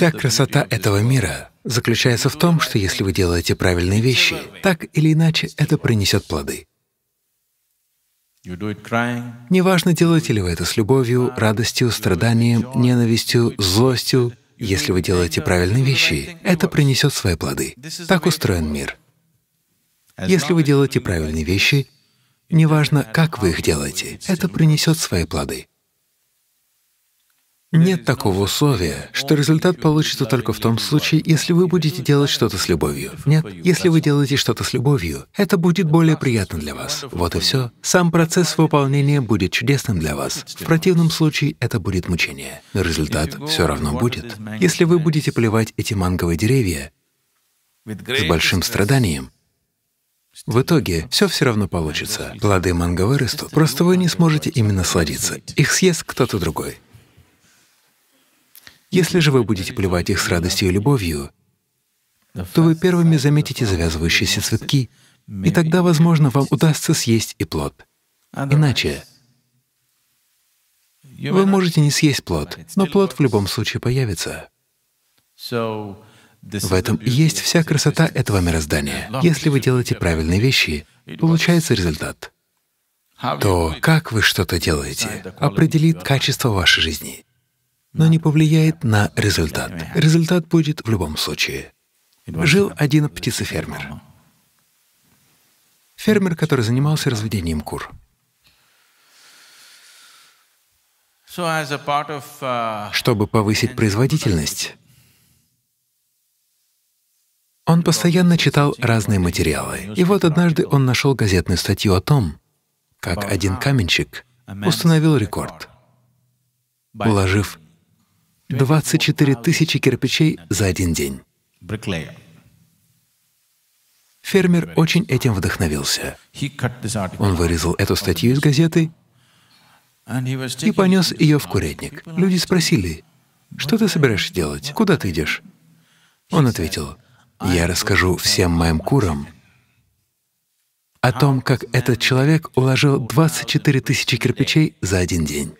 Вся красота этого мира заключается в том, что если вы делаете правильные вещи, так или иначе это принесет плоды. Неважно, делаете ли вы это с любовью, радостью, страданием, ненавистью, злостью, если вы делаете правильные вещи, это принесет свои плоды. Так устроен мир. Если вы делаете правильные вещи, неважно, как вы их делаете, это принесет свои плоды. Нет такого условия, что результат получится только в том случае, если вы будете делать что-то с любовью. Нет, если вы делаете что-то с любовью, это будет более приятно для вас. Вот и все. Сам процесс выполнения будет чудесным для вас. В противном случае это будет мучение. Но результат все равно будет. Если вы будете поливать эти манговые деревья с большим страданием, в итоге все все равно получится. Плоды манго вырастут, просто вы не сможете именно насладиться. Их съест кто-то другой. Если же вы будете плевать их с радостью и любовью, то вы первыми заметите завязывающиеся цветки, и тогда, возможно, вам удастся съесть и плод. Иначе вы можете не съесть плод, но плод в любом случае появится. В этом и есть вся красота этого мироздания. Если вы делаете правильные вещи, получается результат. То, как вы что-то делаете, определит качество вашей жизни но не повлияет на результат. Результат будет в любом случае. Жил один птицефермер. Фермер, который занимался разведением кур. Uh, Чтобы повысить производительность, он постоянно читал разные материалы. И вот однажды он нашел газетную статью о том, как один каменщик установил рекорд, уложив 24 тысячи кирпичей за один день. Фермер очень этим вдохновился. Он вырезал эту статью из газеты и понес ее в курятник. Люди спросили, «Что ты собираешься делать? Куда ты идешь?» Он ответил, «Я расскажу всем моим курам о том, как этот человек уложил 24 тысячи кирпичей за один день».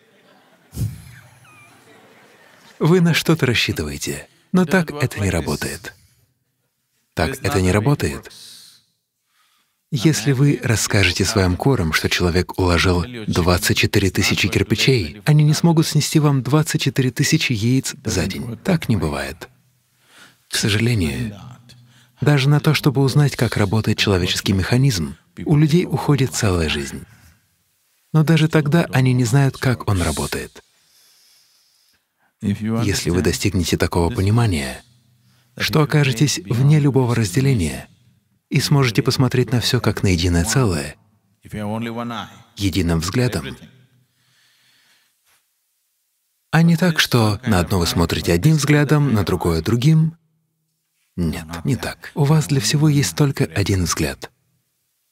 Вы на что-то рассчитываете, но так это не работает. Так это не работает. Если вы расскажете своим корам, что человек уложил 24 тысячи кирпичей, они не смогут снести вам 24 тысячи яиц за день. Так не бывает. К сожалению, даже на то, чтобы узнать, как работает человеческий механизм, у людей уходит целая жизнь. Но даже тогда они не знают, как он работает. Если вы достигнете такого понимания, что окажетесь вне любого разделения и сможете посмотреть на все как на единое целое, единым взглядом, а не так, что на одно вы смотрите одним взглядом, на другое — другим. Нет, не так. У вас для всего есть только один взгляд.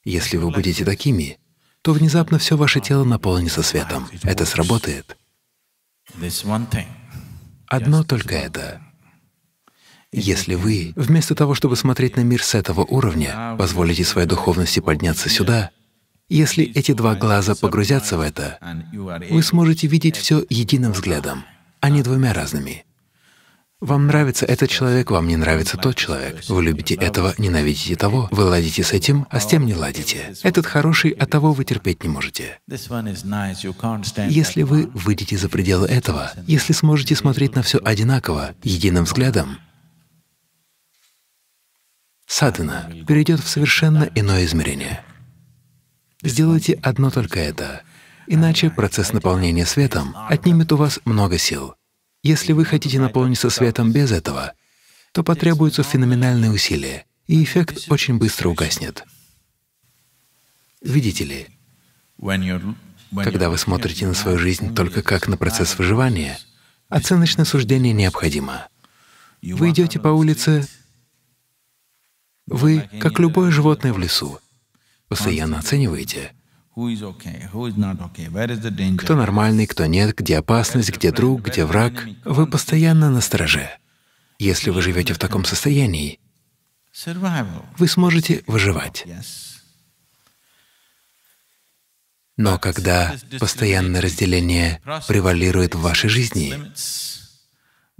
Если вы будете такими, то внезапно все ваше тело наполнится светом. Это сработает. Одно только это. Если вы, вместо того, чтобы смотреть на мир с этого уровня, а позволите своей духовности подняться сюда, если эти два глаза погрузятся в это, вы сможете видеть все единым взглядом, а не двумя разными. Вам нравится этот человек, вам не нравится тот человек. Вы любите этого, ненавидите того. Вы ладите с этим, а с тем не ладите. Этот хороший, а того вы терпеть не можете. Если вы выйдете за пределы этого, если сможете смотреть на все одинаково, единым взглядом, садхана перейдет в совершенно иное измерение. Сделайте одно только это, иначе процесс наполнения светом отнимет у вас много сил. Если вы хотите наполниться светом без этого, то потребуются феноменальные усилия, и эффект очень быстро угаснет. Видите ли, когда вы смотрите на свою жизнь только как на процесс выживания, оценочное суждение необходимо. Вы идете по улице, вы, как любое животное в лесу, постоянно оцениваете, кто нормальный, кто нет, где опасность, где друг, где враг. Вы постоянно на страже. Если вы живете в таком состоянии, вы сможете выживать. Но когда постоянное разделение превалирует в вашей жизни,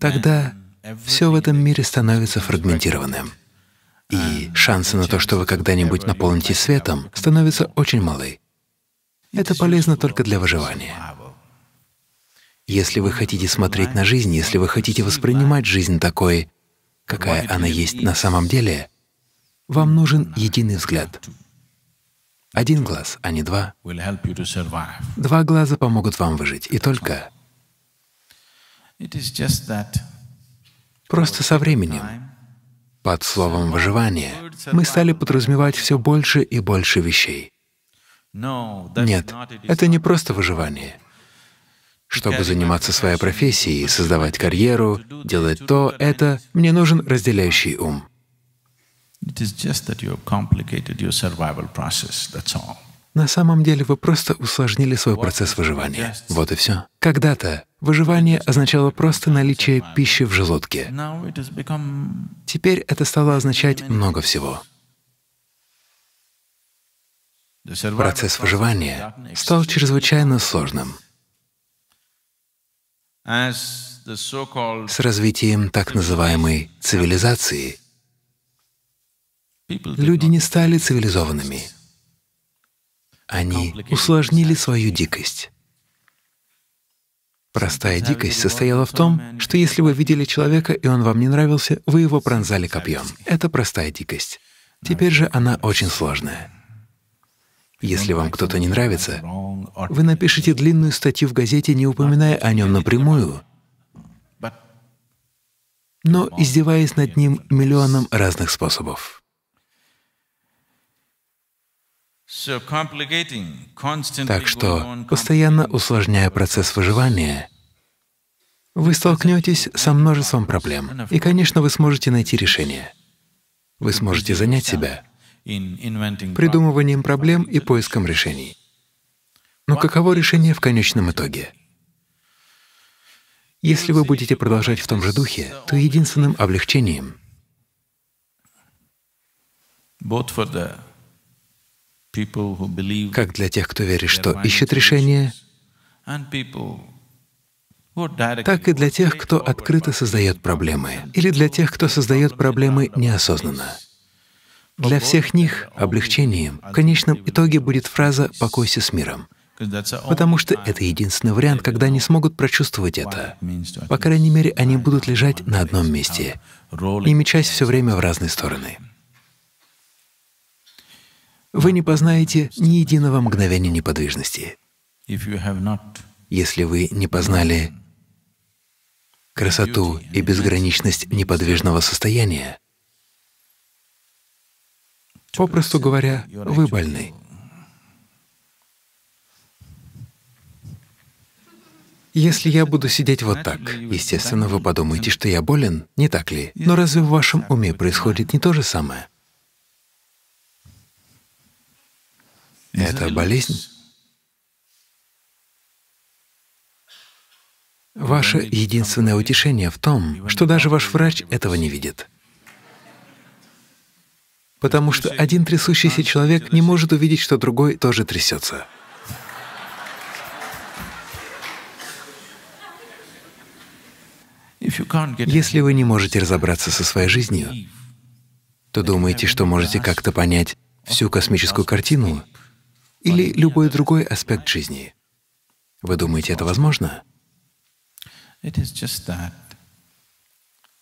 тогда все в этом мире становится фрагментированным. И шансы на то, что вы когда-нибудь наполните светом, становятся очень малы. Это полезно только для выживания. Если вы хотите смотреть на жизнь, если вы хотите воспринимать жизнь такой, какая она есть на самом деле, вам нужен единый взгляд. Один глаз, а не два. Два глаза помогут вам выжить, и только. Просто со временем, под словом «выживание», мы стали подразумевать все больше и больше вещей. Нет, это не просто выживание. Чтобы заниматься своей профессией, создавать карьеру, делать то, это, мне нужен разделяющий ум. На самом деле вы просто усложнили свой процесс выживания. Вот и все. Когда-то выживание означало просто наличие пищи в желудке. Теперь это стало означать много всего процесс выживания стал чрезвычайно сложным. С развитием так называемой цивилизации люди не стали цивилизованными. Они усложнили свою дикость. Простая дикость состояла в том, что если вы видели человека, и он вам не нравился, вы его пронзали копьем. Это простая дикость. Теперь же она очень сложная. Если вам кто-то не нравится, вы напишите длинную статью в газете, не упоминая о нем напрямую, но издеваясь над ним миллионом разных способов. Так что, постоянно усложняя процесс выживания, вы столкнетесь со множеством проблем, и, конечно, вы сможете найти решение. Вы сможете занять себя, придумыванием проблем и поиском решений. Но каково решение в конечном итоге? Если вы будете продолжать в том же духе, то единственным облегчением как для тех, кто верит, что ищет решение, так и для тех, кто открыто создает проблемы, или для тех, кто создает проблемы неосознанно. Для всех них облегчением в конечном итоге будет фраза «покойся с миром», потому что это единственный вариант, когда они смогут прочувствовать это. По крайней мере, они будут лежать на одном месте не мечась все время в разные стороны. Вы не познаете ни единого мгновения неподвижности. Если вы не познали красоту и безграничность неподвижного состояния, Попросту говоря, вы больны. Если я буду сидеть вот так, естественно, вы подумаете, что я болен, не так ли? Но разве в вашем уме происходит не то же самое? Это болезнь? Ваше единственное утешение в том, что даже ваш врач этого не видит. Потому что один трясущийся человек не может увидеть, что другой тоже трясется. Если вы не можете разобраться со своей жизнью, то думаете, что можете как-то понять всю космическую картину или любой другой аспект жизни. Вы думаете, это возможно?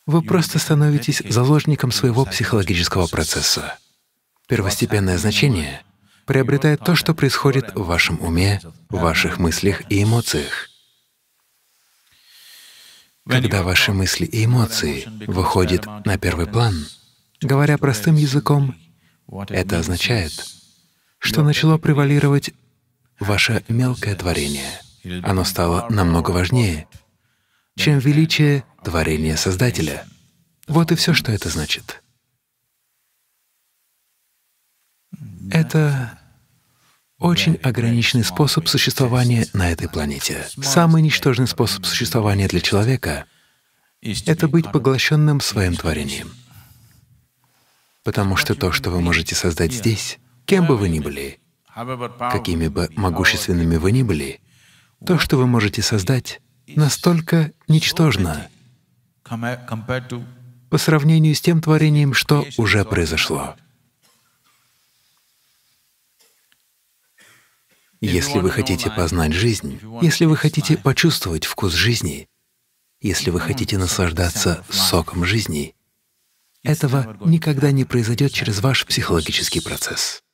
Вы просто становитесь заложником своего психологического процесса. Первостепенное значение приобретает то, что происходит в вашем уме, в ваших мыслях и эмоциях. Когда ваши мысли и эмоции выходят на первый план, говоря простым языком, это означает, что начало превалировать ваше мелкое творение. Оно стало намного важнее, чем величие творения Создателя. Вот и все, что это значит. Это очень ограниченный способ существования на этой планете. Самый ничтожный способ существования для человека — это быть поглощенным своим творением. Потому что то, что вы можете создать здесь, кем бы вы ни были, какими бы могущественными вы ни были, то, что вы можете создать, настолько ничтожна по сравнению с тем творением, что уже произошло. Если вы хотите познать жизнь, если вы хотите почувствовать вкус жизни, если вы хотите наслаждаться соком жизни, этого никогда не произойдет через ваш психологический процесс.